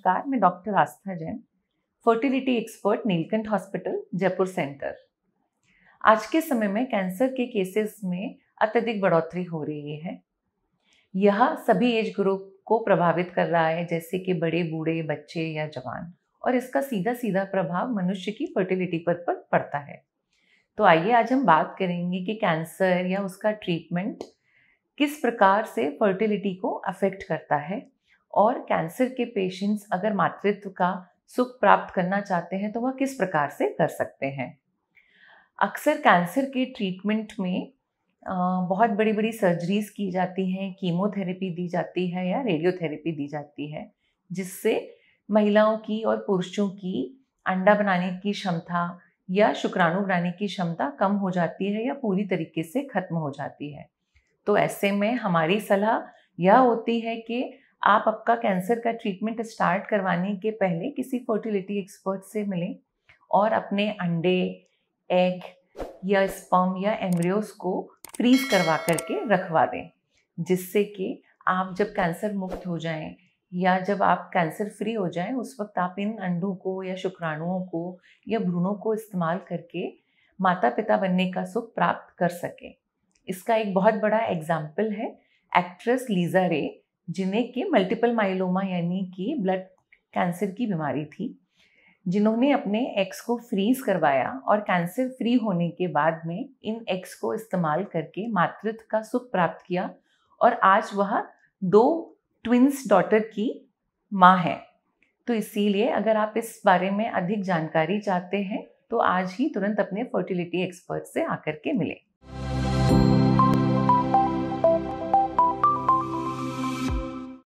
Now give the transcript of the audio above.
नमस्कार मैं doctor Astha Jain fertility expert Neelkanth hospital Jaipur centre आज के समय में कैंसर के केसेस में अत्यधिक बढ़ोतरी हो रही है यह सभी एज ग्रुप को प्रभावित कर रहा है जैसे कि बड़े बूढ़े बच्चे या जवान और इसका सीधा सीधा प्रभाव मनुष्य की फर्टिलिटी पर पड़ता है तो आइए आज हम बात करेंगे कि कैंसर या उसका ट्रीटमेंट किस प्रकार से फर्टिलिटी को अफेक्ट करता है और कैंसर के पेशेंट्स अगर मातृत्व का सुख प्राप्त करना चाहते हैं तो वह किस प्रकार से कर सकते हैं अक्सर कैंसर के ट्रीटमेंट में बहुत बड़ी बड़ी सर्जरीज की जाती हैं कीमोथेरेपी दी जाती है या रेडियोथेरेपी दी जाती है जिससे महिलाओं की और पुरुषों की अंडा बनाने की क्षमता या शुक्राणु बनाने की क्षमता कम हो जाती है या पूरी तरीके से खत्म हो जाती है तो ऐसे में हमारी सलाह यह होती है कि आप आपका कैंसर का ट्रीटमेंट स्टार्ट करवाने के पहले किसी फर्टिलिटी एक्सपर्ट से मिलें और अपने अंडे एग या स्पर्म या एम्ब्रियोस को फ्रीज करवा करके रखवा दें जिससे कि आप जब कैंसर मुक्त हो जाएं या जब आप कैंसर फ्री हो जाएं उस वक्त आप इन अंडों को या शुक्राणुओं को या भ्रूणों को इस्तेमाल करके माता पिता बनने का सुख प्राप्त कर सकें इसका एक बहुत बड़ा एग्जाम्पल है एक्ट्रेस लीजा रे जिन्हें कि मल्टीपल माइलोमा यानी कि ब्लड कैंसर की बीमारी थी जिन्होंने अपने एक्स को फ्रीज करवाया और कैंसर फ्री होने के बाद में इन एक्स को इस्तेमाल करके मातृत्व का सुख प्राप्त किया और आज वह दो ट्विंस डॉटर की माँ है तो इसीलिए अगर आप इस बारे में अधिक जानकारी चाहते हैं तो आज ही तुरंत अपने फर्टिलिटी एक्सपर्ट से आकर के मिलें